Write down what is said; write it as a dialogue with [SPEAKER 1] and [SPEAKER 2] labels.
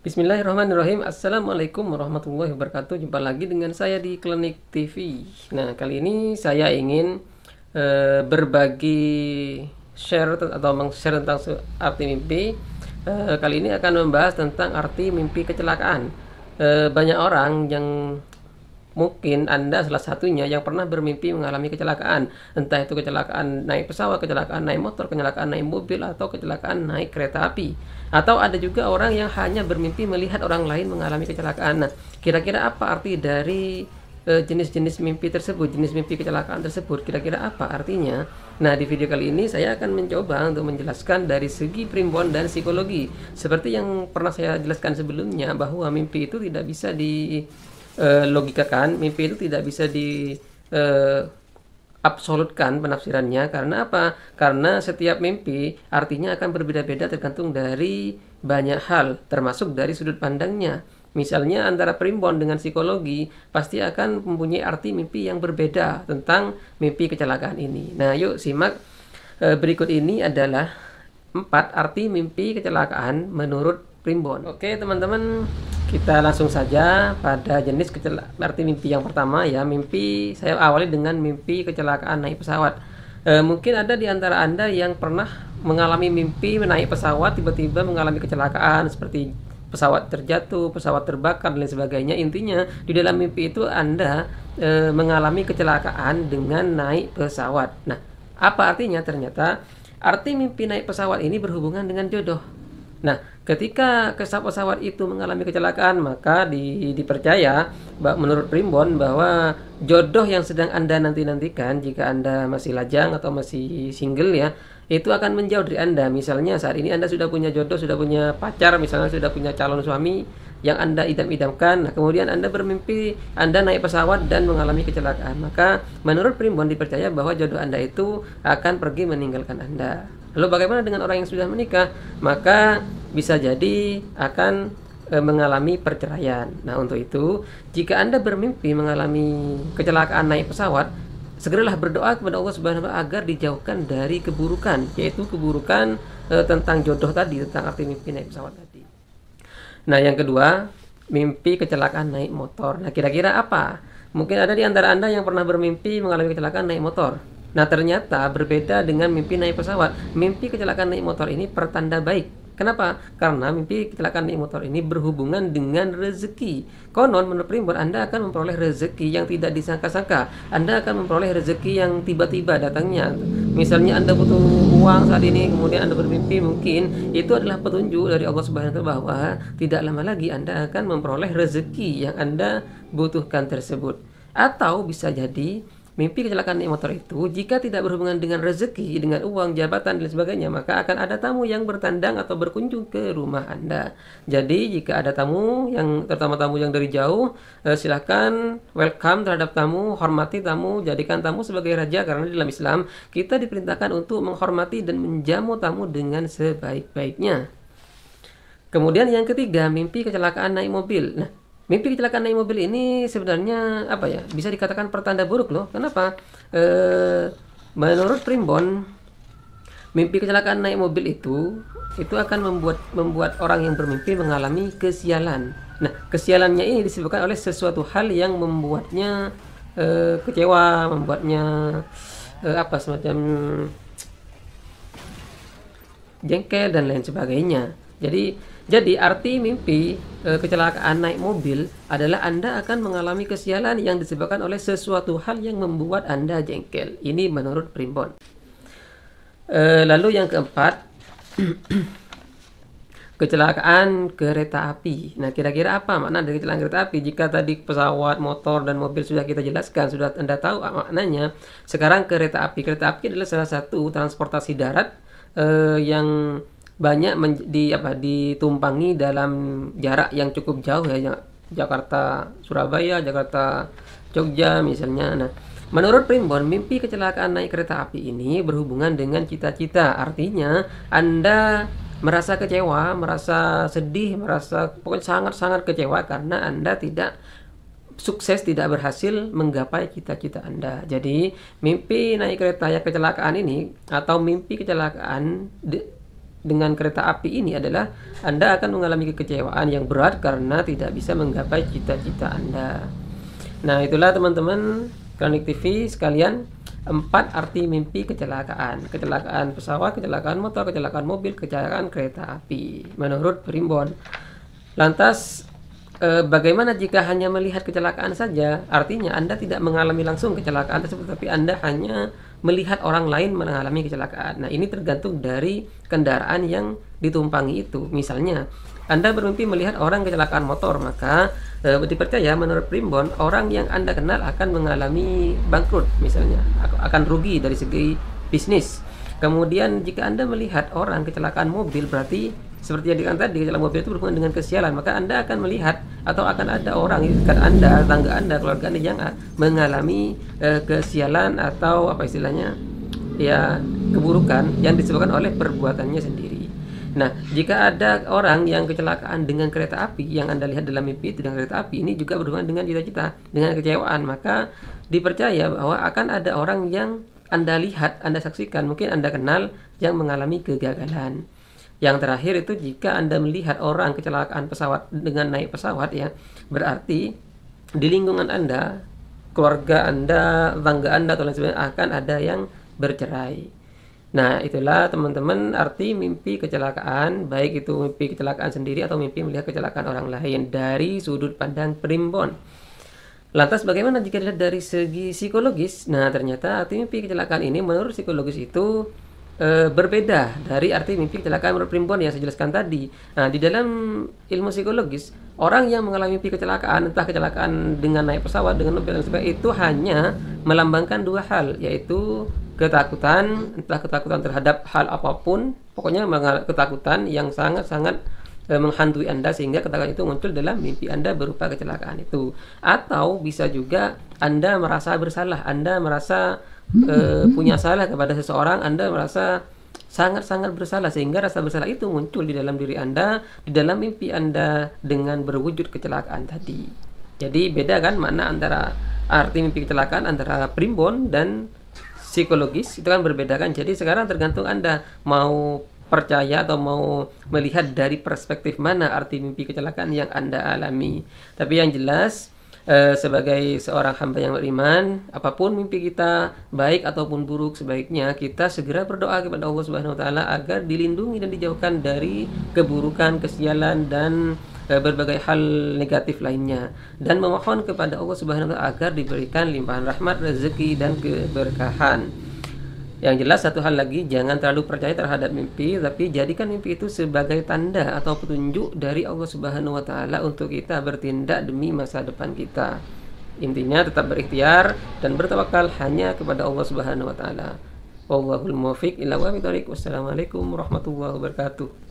[SPEAKER 1] Bismillahirrahmanirrahim Assalamualaikum warahmatullahi wabarakatuh Jumpa lagi dengan saya di Klinik TV Nah kali ini saya ingin uh, Berbagi Share atau meng-share tentang Arti mimpi uh, Kali ini akan membahas tentang arti mimpi kecelakaan uh, Banyak orang yang mungkin Anda salah satunya yang pernah bermimpi mengalami kecelakaan. Entah itu kecelakaan naik pesawat, kecelakaan naik motor, kecelakaan naik mobil, atau kecelakaan naik kereta api. Atau ada juga orang yang hanya bermimpi melihat orang lain mengalami kecelakaan. Nah, kira-kira apa arti dari e, jenis-jenis mimpi tersebut, jenis mimpi kecelakaan tersebut, kira-kira apa artinya? Nah, di video kali ini saya akan mencoba untuk menjelaskan dari segi primbon dan psikologi. Seperti yang pernah saya jelaskan sebelumnya bahwa mimpi itu tidak bisa di Eh, logika kan mimpi itu tidak bisa di uh, absolutkan penafsirannya karena apa? Karena setiap mimpi artinya akan berbeda-beda tergantung dari banyak hal termasuk dari sudut pandangnya. Misalnya antara primbon dengan psikologi pasti akan mempunyai arti mimpi yang berbeda tentang mimpi kecelakaan ini. Nah, yuk simak eh, berikut ini adalah empat arti mimpi kecelakaan menurut primbon. Oke, teman-teman, kita langsung saja pada jenis kecelakaan, arti mimpi yang pertama ya. Mimpi saya awali dengan mimpi kecelakaan naik pesawat. E, mungkin ada di antara Anda yang pernah mengalami mimpi menaik pesawat, tiba-tiba mengalami kecelakaan seperti pesawat terjatuh, pesawat terbakar dan lain sebagainya. Intinya di dalam mimpi itu Anda e, mengalami kecelakaan dengan naik pesawat. Nah, apa artinya? Ternyata arti mimpi naik pesawat ini berhubungan dengan jodoh. Nah, ketika pesawat-pesawat itu mengalami kecelakaan, maka di, dipercaya menurut Primbon bahwa jodoh yang sedang Anda nanti-nantikan jika Anda masih lajang atau masih single ya, itu akan menjauh dari Anda. Misalnya saat ini Anda sudah punya jodoh, sudah punya pacar, misalnya sudah punya calon suami yang Anda idam-idamkan. Nah, kemudian Anda bermimpi Anda naik pesawat dan mengalami kecelakaan. Maka menurut Primbon dipercaya bahwa jodoh Anda itu akan pergi meninggalkan Anda. Lalu bagaimana dengan orang yang sudah menikah? Maka bisa jadi akan e, mengalami perceraian. Nah, untuk itu, jika Anda bermimpi mengalami kecelakaan naik pesawat, segeralah berdoa kepada Allah Subhanahu wa taala agar dijauhkan dari keburukan, yaitu keburukan e, tentang jodoh tadi, tentang arti mimpi naik pesawat tadi. Nah, yang kedua, mimpi kecelakaan naik motor. Nah, kira-kira apa? Mungkin ada di antara Anda yang pernah bermimpi mengalami kecelakaan naik motor. Nah ternyata berbeda dengan mimpi naik pesawat. Mimpi kecelakaan naik motor ini pertanda baik. Kenapa? Karena mimpi kecelakaan naik motor ini berhubungan dengan rezeki. Konon menurut primbon Anda akan memperoleh rezeki yang tidak disangka-sangka. Anda akan memperoleh rezeki yang tiba-tiba datangnya. Misalnya Anda butuh uang saat ini, kemudian Anda bermimpi mungkin itu adalah petunjuk dari Allah swt bahwa tidak lama lagi Anda akan memperoleh rezeki yang Anda butuhkan tersebut. Atau bisa jadi Mimpi kecelakaan naik motor itu jika tidak berhubungan dengan rezeki, dengan uang, jabatan, dan sebagainya, maka akan ada tamu yang bertandang atau berkunjung ke rumah Anda. Jadi jika ada tamu yang terutama tamu yang dari jauh, eh, silahkan welcome terhadap tamu, hormati tamu, jadikan tamu sebagai raja karena di dalam Islam kita diperintahkan untuk menghormati dan menjamu tamu dengan sebaik-baiknya. Kemudian yang ketiga, mimpi kecelakaan naik mobil. Nah, Mimpi kecelakaan naik mobil ini sebenarnya apa ya? Bisa dikatakan pertanda buruk loh. Kenapa? E, menurut Primbon, mimpi kecelakaan naik mobil itu itu akan membuat membuat orang yang bermimpi mengalami kesialan. Nah, kesialannya ini disebabkan oleh sesuatu hal yang membuatnya e, kecewa, membuatnya e, apa semacam jengkel dan lain sebagainya. Jadi jadi arti mimpi e, kecelakaan naik mobil adalah Anda akan mengalami kesialan yang disebabkan oleh sesuatu hal yang membuat Anda jengkel. Ini menurut Primbon. E, lalu yang keempat, kecelakaan kereta api. Nah, kira-kira apa makna dari kecelakaan kereta api? Jika tadi pesawat, motor, dan mobil sudah kita jelaskan, sudah Anda tahu ah, maknanya. Sekarang kereta api. Kereta api adalah salah satu transportasi darat e, yang banyak men, di apa ditumpangi dalam jarak yang cukup jauh ya Jakarta Surabaya Jakarta Jogja misalnya nah Menurut Primbon, mimpi kecelakaan naik kereta api ini berhubungan dengan cita-cita. Artinya, Anda merasa kecewa, merasa sedih, merasa pokoknya sangat-sangat kecewa karena Anda tidak sukses tidak berhasil menggapai cita-cita Anda. Jadi, mimpi naik kereta ya kecelakaan ini atau mimpi kecelakaan dengan kereta api ini adalah Anda akan mengalami kekecewaan yang berat karena tidak bisa menggapai cita-cita Anda. Nah, itulah teman-teman Kronik TV sekalian empat arti mimpi kecelakaan. Kecelakaan pesawat, kecelakaan motor, kecelakaan mobil, kecelakaan kereta api menurut Primbon. Lantas eh, bagaimana jika hanya melihat kecelakaan saja? Artinya Anda tidak mengalami langsung kecelakaan tersebut tapi Anda hanya melihat orang lain mengalami kecelakaan. Nah, ini tergantung dari kendaraan yang ditumpangi itu. Misalnya, Anda bermimpi melihat orang kecelakaan motor, maka e, eh, dipercaya menurut Primbon, orang yang Anda kenal akan mengalami bangkrut misalnya, akan rugi dari segi bisnis. Kemudian jika Anda melihat orang kecelakaan mobil berarti seperti yang dikatakan tadi dalam mobil itu berhubungan dengan kesialan maka anda akan melihat atau akan ada orang di dekat anda tangga anda keluarga anda yang ah, mengalami eh, kesialan atau apa istilahnya ya keburukan yang disebabkan oleh perbuatannya sendiri Nah, jika ada orang yang kecelakaan dengan kereta api yang Anda lihat dalam mimpi itu dengan kereta api ini juga berhubungan dengan cita-cita, dengan kecewaan, maka dipercaya bahwa akan ada orang yang Anda lihat, Anda saksikan, mungkin Anda kenal yang mengalami kegagalan. Yang terakhir itu jika Anda melihat orang kecelakaan pesawat dengan naik pesawat ya, berarti di lingkungan Anda, keluarga Anda, tangga Anda atau lain sebagainya akan ada yang bercerai. Nah, itulah teman-teman arti mimpi kecelakaan, baik itu mimpi kecelakaan sendiri atau mimpi melihat kecelakaan orang lain dari sudut pandang primbon. Lantas bagaimana jika dilihat dari segi psikologis? Nah, ternyata arti mimpi kecelakaan ini menurut psikologis itu e, berbeda dari arti mimpi kecelakaan menurut perempuan yang saya jelaskan tadi. Nah, di dalam ilmu psikologis, orang yang mengalami mimpi kecelakaan, entah kecelakaan dengan naik pesawat, dengan mobil dan sebagainya, itu hanya melambangkan dua hal, yaitu ketakutan, entah ketakutan terhadap hal apapun, pokoknya ketakutan yang sangat-sangat eh, menghantui Anda sehingga ketakutan itu muncul dalam mimpi Anda berupa kecelakaan itu. Atau bisa juga Anda merasa bersalah, Anda merasa uh, punya hmm. salah kepada seseorang, Anda merasa sangat-sangat bersalah sehingga rasa bersalah itu muncul di dalam diri Anda, di dalam mimpi Anda dengan berwujud kecelakaan tadi. Jadi beda kan makna antara arti mimpi kecelakaan antara primbon dan psikologis itu kan berbeda kan. Jadi sekarang tergantung Anda mau percaya atau mau melihat dari perspektif mana arti mimpi kecelakaan yang Anda alami. Tapi yang jelas Eh, sebagai seorang hamba yang beriman, apapun mimpi kita baik ataupun buruk sebaiknya kita segera berdoa kepada Allah Subhanahu wa taala agar dilindungi dan dijauhkan dari keburukan, kesialan dan eh, berbagai hal negatif lainnya dan memohon kepada Allah Subhanahu wa taala agar diberikan limpahan rahmat, rezeki dan keberkahan. Yang jelas satu hal lagi jangan terlalu percaya terhadap mimpi tapi jadikan mimpi itu sebagai tanda atau petunjuk dari Allah Subhanahu wa taala untuk kita bertindak demi masa depan kita. Intinya tetap berikhtiar dan bertawakal hanya kepada Allah Subhanahu wa taala. Wassalamualaikum warahmatullahi wabarakatuh.